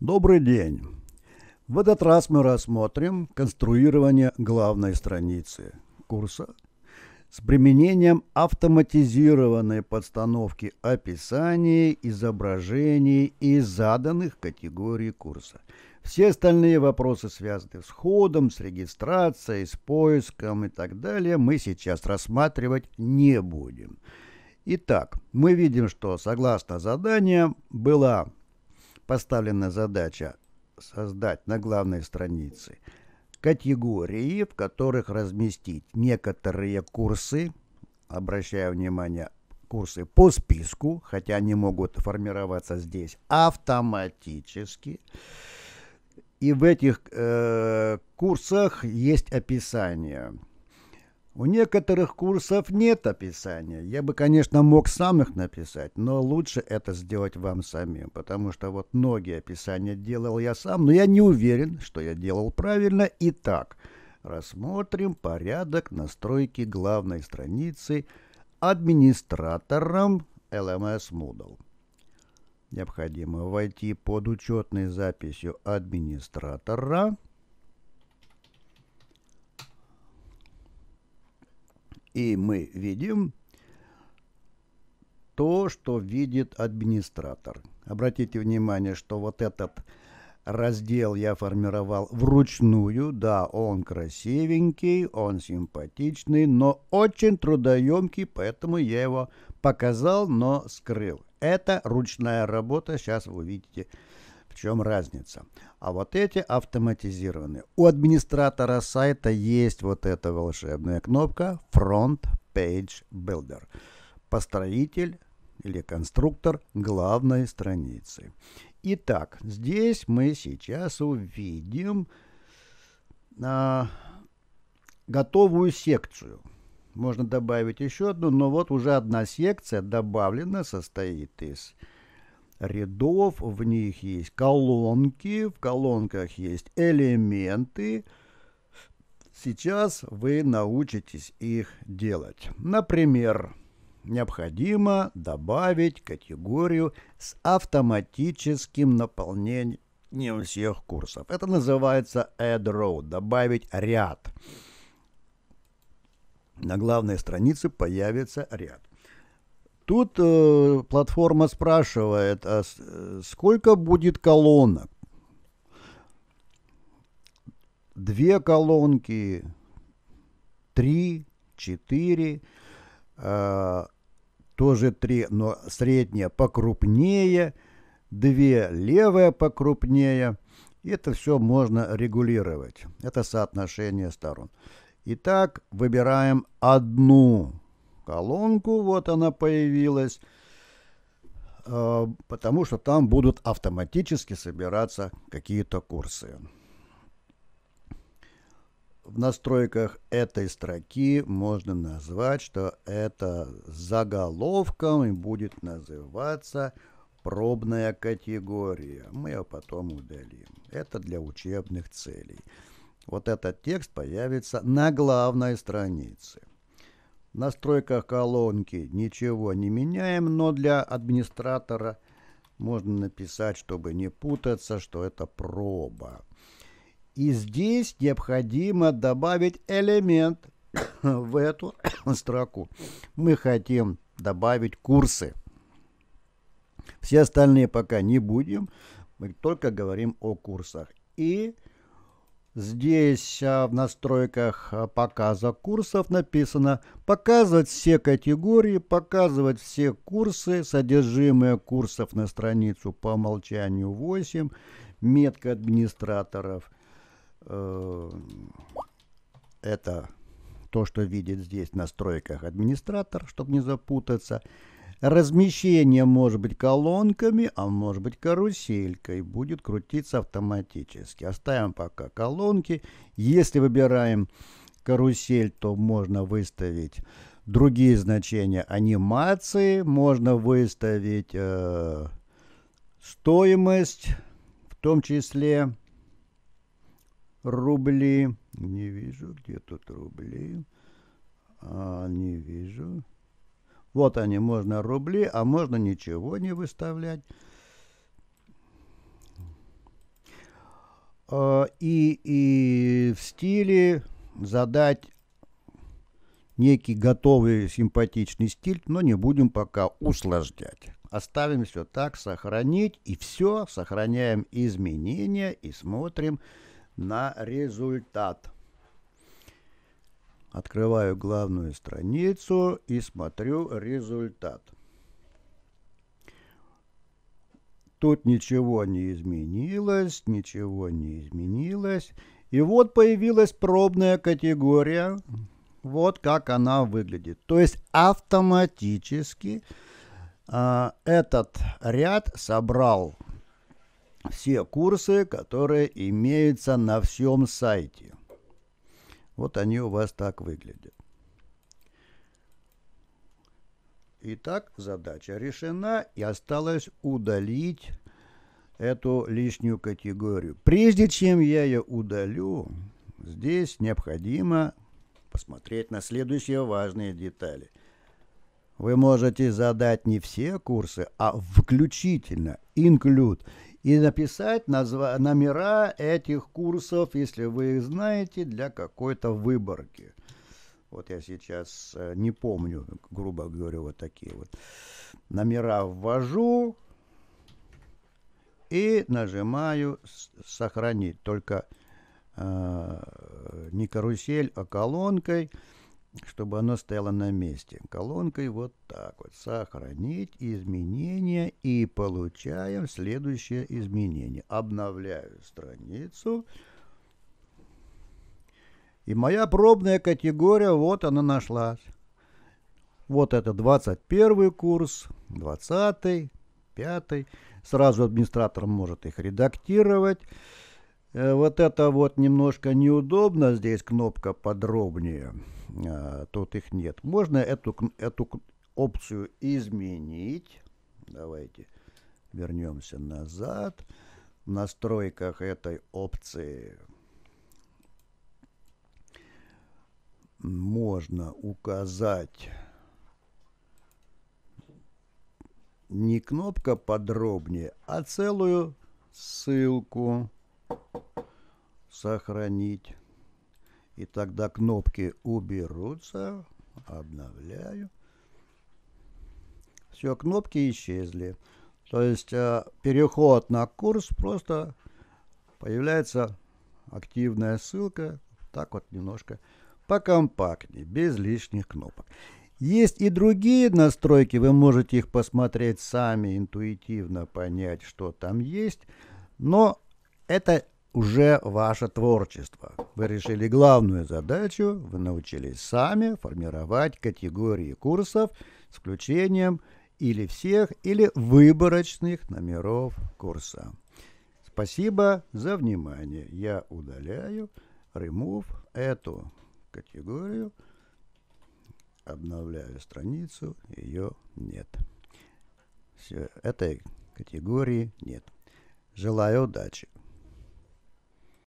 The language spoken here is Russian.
Добрый день! В этот раз мы рассмотрим конструирование главной страницы курса с применением автоматизированной подстановки описаний, изображений и заданных категорий курса. Все остальные вопросы, связанные с ходом, с регистрацией, с поиском и так далее, мы сейчас рассматривать не будем. Итак, мы видим, что согласно заданиям была поставлена задача создать на главной странице категории, в которых разместить некоторые курсы, обращая внимание, курсы по списку, хотя они могут формироваться здесь автоматически. И в этих э, курсах есть описание – у некоторых курсов нет описания. Я бы, конечно, мог сам их написать, но лучше это сделать вам самим, потому что вот многие описания делал я сам, но я не уверен, что я делал правильно. Итак, рассмотрим порядок настройки главной страницы администратором LMS Moodle. Необходимо войти под учетной записью администратора – и мы видим то, что видит администратор. Обратите внимание, что вот этот раздел я формировал вручную. Да, он красивенький, он симпатичный, но очень трудоемкий, поэтому я его показал, но скрыл. Это ручная работа, сейчас вы увидите чем разница? А вот эти автоматизированы. У администратора сайта есть вот эта волшебная кнопка Front Page Builder. Построитель или конструктор главной страницы. Итак, здесь мы сейчас увидим а, готовую секцию. Можно добавить еще одну, но вот уже одна секция добавлена, состоит из рядов, в них есть колонки, в колонках есть элементы. Сейчас вы научитесь их делать. Например, необходимо добавить категорию с автоматическим наполнением всех курсов. Это называется add row, добавить ряд. На главной странице появится ряд. Тут э, платформа спрашивает, а э, сколько будет колонок? Две колонки, три, четыре, э, тоже три, но средняя покрупнее, две левая покрупнее. Это все можно регулировать. Это соотношение сторон. Итак, выбираем одну колонку, вот она появилась, э, потому что там будут автоматически собираться какие-то курсы. В настройках этой строки можно назвать, что это заголовком и будет называться пробная категория. Мы ее потом удалим. Это для учебных целей. Вот этот текст появится на главной странице настройках колонки ничего не меняем, но для администратора можно написать, чтобы не путаться, что это проба. И здесь необходимо добавить элемент в эту строку. Мы хотим добавить курсы. Все остальные пока не будем, мы только говорим о курсах. И Здесь а, в настройках а, показа курсов написано «Показывать все категории, показывать все курсы, содержимое курсов на страницу по умолчанию 8, метка администраторов». Э, это то, что видит здесь в настройках администратор, чтобы не запутаться – Размещение может быть колонками, а может быть каруселькой. Будет крутиться автоматически. Оставим пока колонки. Если выбираем карусель, то можно выставить другие значения анимации. Можно выставить э, стоимость, в том числе рубли. Не вижу, где тут рубли. А, не вижу. Вот они, можно рубли, а можно ничего не выставлять. А, и, и в стиле задать некий готовый симпатичный стиль, но не будем пока усложнять. Оставим все так, сохранить и все, сохраняем изменения и смотрим на результат. Открываю главную страницу и смотрю результат. Тут ничего не изменилось, ничего не изменилось. И вот появилась пробная категория. Вот как она выглядит. То есть автоматически э, этот ряд собрал все курсы, которые имеются на всем сайте. Вот они у вас так выглядят. Итак, задача решена, и осталось удалить эту лишнюю категорию. Прежде чем я ее удалю, здесь необходимо посмотреть на следующие важные детали. Вы можете задать не все курсы, а включительно, include и написать назва номера этих курсов, если вы их знаете, для какой-то выборки. Вот я сейчас э, не помню, грубо говоря, вот такие вот номера ввожу и нажимаю «Сохранить». Только э, не карусель, а колонкой – чтобы оно стояло на месте. Колонкой вот так вот. Сохранить изменения и получаем следующее изменение. Обновляю страницу. И моя пробная категория, вот она нашлась. Вот это 21 курс, 20, 5. Сразу администратор может их редактировать. Э, вот это вот немножко неудобно, здесь кнопка подробнее, э, тут их нет. Можно эту, эту опцию изменить. Давайте вернемся назад. В настройках этой опции можно указать не кнопка подробнее, а целую ссылку сохранить. И тогда кнопки уберутся. Обновляю. Все, кнопки исчезли. То есть э, переход на курс просто появляется активная ссылка. Так вот немножко покомпактнее, без лишних кнопок. Есть и другие настройки, вы можете их посмотреть сами, интуитивно понять, что там есть. Но это уже ваше творчество. Вы решили главную задачу, вы научились сами формировать категории курсов с включением или всех, или выборочных номеров курса. Спасибо за внимание. Я удаляю, remove эту категорию, обновляю страницу, ее нет. Все, этой категории нет. Желаю удачи!